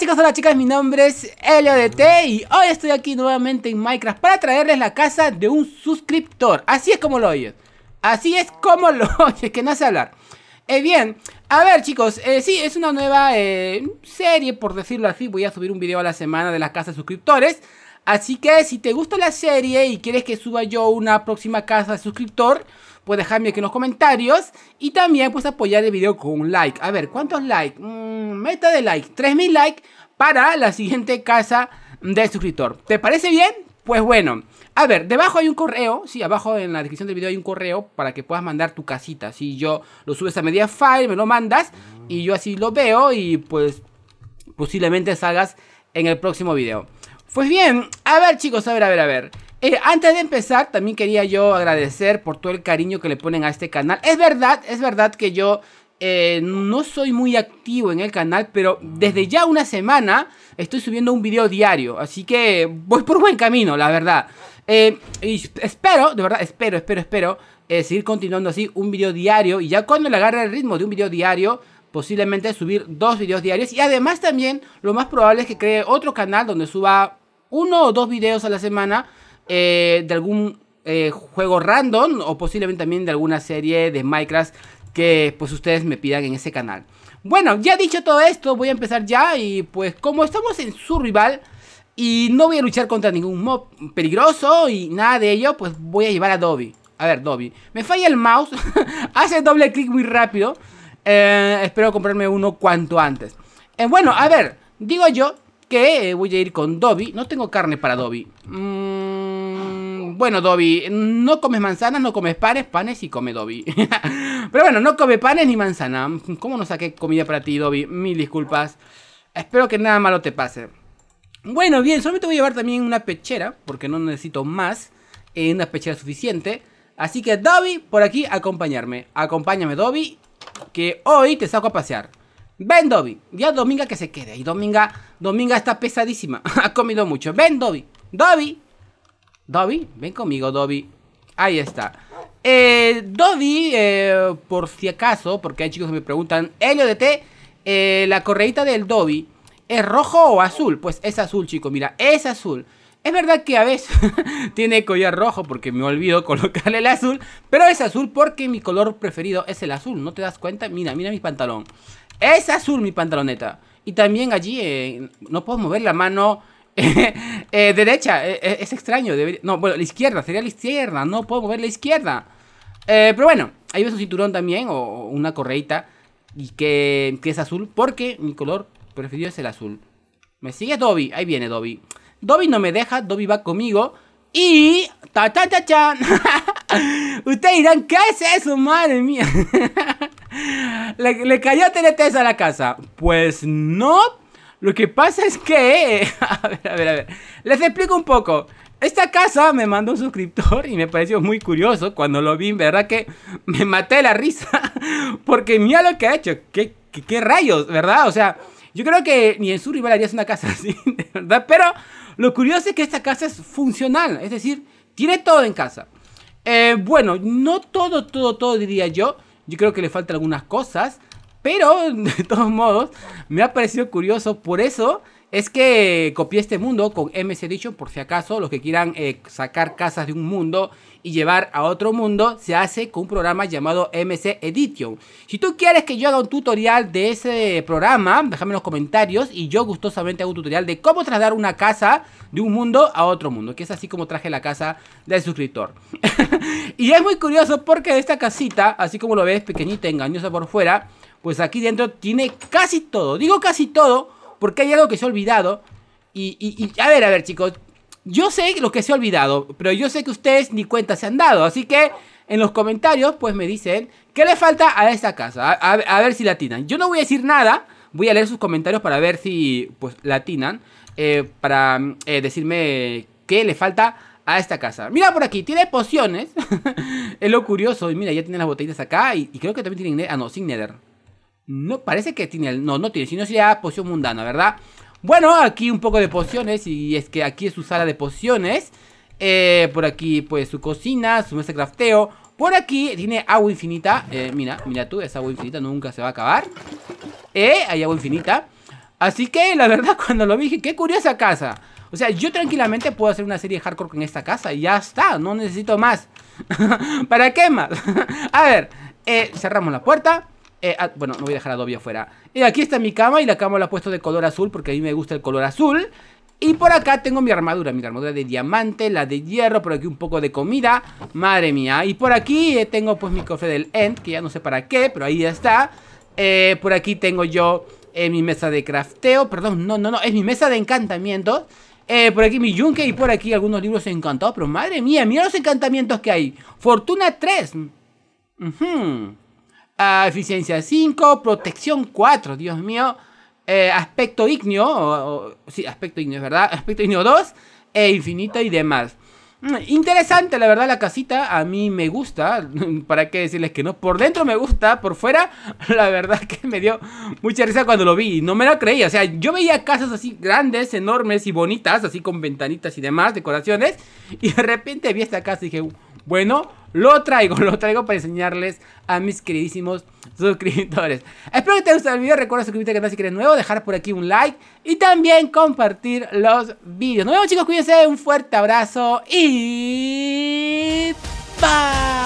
chicos, hola chicas, mi nombre es LODT y hoy estoy aquí nuevamente en Minecraft para traerles la casa de un suscriptor. Así es como lo oyes, así es como lo oyes, que no sé hablar. Eh, bien, a ver chicos, si eh, sí, es una nueva eh, serie por decirlo así, voy a subir un video a la semana de la casa de suscriptores. Así que si te gusta la serie y quieres que suba yo una próxima casa de suscriptor puedes dejarme aquí en los comentarios y también puedes apoyar el video con un like. A ver, ¿cuántos likes? Mm, meta de like, 3000 likes para la siguiente casa de suscriptor. ¿Te parece bien? Pues bueno, a ver, debajo hay un correo, sí, abajo en la descripción del video hay un correo para que puedas mandar tu casita. Si yo lo subes a media file, me lo mandas y yo así lo veo y pues posiblemente salgas en el próximo video. Pues bien, a ver chicos, a ver, a ver, a ver. Eh, antes de empezar, también quería yo agradecer por todo el cariño que le ponen a este canal. Es verdad, es verdad que yo eh, no soy muy activo en el canal, pero desde ya una semana estoy subiendo un video diario, así que voy por buen camino, la verdad. Eh, y espero, de verdad, espero, espero, espero seguir continuando así un video diario y ya cuando le agarre el ritmo de un video diario, posiblemente subir dos videos diarios y además también lo más probable es que cree otro canal donde suba uno o dos videos a la semana eh, de algún eh, juego random o posiblemente también de alguna serie de Minecraft que pues ustedes me pidan en ese canal. Bueno, ya dicho todo esto, voy a empezar ya y pues como estamos en su rival y no voy a luchar contra ningún mob peligroso y nada de ello, pues voy a llevar a Dobby. A ver, Dobby, me falla el mouse, hace doble clic muy rápido, eh, espero comprarme uno cuanto antes. bueno, a ver, digo yo que voy a ir con Dobby, no tengo carne para Dobby. Mmm bueno, Dobby, no comes manzanas, no comes panes, panes y come Dobby. Pero bueno, no come panes ni manzanas ¿Cómo no saqué comida para ti, Dobby? Mil disculpas. Espero que nada malo te pase. Bueno, bien, solamente voy a llevar también una pechera, porque no necesito más. Eh, una pechera suficiente. Así que Dobby, por aquí, acompañarme. Acompáñame, Dobby, que hoy te saco a pasear. Ven, Dobby. Ya Dominga que se quede. Y Dominga, Dominga está pesadísima. ha comido mucho. Ven, Dobby. Dobby, Dobby, ven conmigo, Dobby. Ahí está. Eh, Dobby, eh, por si acaso, porque hay chicos que me preguntan, LODT, eh, la correita del Dobby, ¿es rojo o azul? Pues es azul, chicos, mira, es azul. Es verdad que a veces tiene collar rojo porque me olvido colocarle el azul, pero es azul porque mi color preferido es el azul, ¿no te das cuenta? Mira, mira mi pantalón. Es azul mi pantaloneta. Y también allí eh, no puedo mover la mano eh, derecha, eh, eh, es extraño. No, bueno, la izquierda, sería la izquierda. No puedo mover la izquierda. Eh, pero bueno, ahí ves un cinturón también o una correita y que, es azul porque mi color preferido es el azul. Me sigue Dobby, ahí viene Dobby. Dobby no me deja, Dobby va conmigo y... ¡Ta, ta, ta, chan! Ustedes dirán, ¿qué es eso, madre mía? le, cayó TNT a la casa. Pues no, lo que pasa es que... A ver, a ver, a ver. Les explico un poco. Esta casa me mandó un suscriptor y me pareció muy curioso cuando lo vi. verdad que me maté la risa. Porque mira lo que ha hecho. ¿Qué, qué, rayos, verdad? O sea, yo creo que ni en su rival harías una casa así, verdad. Pero lo curioso es que esta casa es funcional. Es decir, tiene todo en casa. Eh, bueno, no todo, todo, todo diría yo. Yo creo que le faltan algunas cosas. Pero, de todos modos, me ha parecido curioso. Por eso es que copié este mundo con MC Edition, por si acaso, los que quieran eh, sacar casas de un mundo y llevar a otro mundo, se hace con un programa llamado MC Edition. Si tú quieres que yo haga un tutorial de ese programa, déjame en los comentarios y yo gustosamente hago un tutorial de cómo trasladar una casa de un mundo a otro mundo, que es así como traje la casa del suscriptor. y es muy curioso porque esta casita, así como lo ves, pequeñita, engañosa por fuera, pues aquí dentro tiene casi todo. Digo casi todo porque hay algo que se ha olvidado. Y, a ver, a ver chicos, yo sé lo que se ha olvidado, pero yo sé que ustedes ni cuenta se han dado. Así que en los comentarios pues me dicen qué le falta a esta casa. A, ver si la latinan. Yo no voy a decir nada. Voy a leer sus comentarios para ver si pues latinan. Eh, para eh, decirme qué le falta a esta casa. Mira por aquí, tiene pociones. es lo curioso. Y mira, ya tiene las botellitas acá. Y, creo que también tiene, Ah, no, sin nether. No, parece que tiene, no, no tiene, sino sería poción mundana, ¿verdad? Bueno, aquí un poco de pociones y es que aquí es su sala de pociones. Eh, por aquí pues su cocina, su mesa de crafteo. Por aquí tiene agua infinita. Eh, mira, mira tú, esa agua infinita nunca se va a acabar. Eh, hay agua infinita. Así que la verdad cuando lo vi dije, qué curiosa casa. O sea, yo tranquilamente puedo hacer una serie de hardcore en esta casa y ya está, no necesito más. ¿Para qué más? a ver, eh, cerramos la puerta. Eh, ah, bueno, no voy a dejar Adobe afuera. Y eh, aquí está mi cama y la cama la he puesto de color azul porque a mí me gusta el color azul. Y por acá tengo mi armadura, mi armadura de diamante, la de hierro, por aquí un poco de comida. Madre mía. Y por aquí eh, tengo pues mi cofre del End, que ya no sé para qué, pero ahí ya está. por aquí tengo yo mi mesa de crafteo, perdón, no, no, no, es mi mesa de encantamientos. por aquí mi yunque y por aquí algunos libros encantados. Pero madre mía, mira los encantamientos que hay. Fortuna 3. Uh Ah, eficiencia 5, protección 4, Dios mío. Eh, aspecto ignio, sí, aspecto ignio, ¿verdad? Aspecto ignio 2, e infinito y demás. Mm, interesante, la verdad, la casita a mí me gusta. ¿Para qué decirles que no? Por dentro me gusta, por fuera, la verdad que me dio mucha risa cuando lo vi. No me lo creía. O sea, yo veía casas así grandes, enormes y bonitas, así con ventanitas y demás, decoraciones. Y de repente vi esta casa y dije, bueno, lo traigo, lo traigo para enseñarles a mis queridísimos suscriptores. Espero que te haya gustado el video. Recuerda suscribirte al canal si eres nuevo, dejar por aquí un like y también compartir los videos. Nos vemos chicos, cuídense, un fuerte abrazo y... Bye.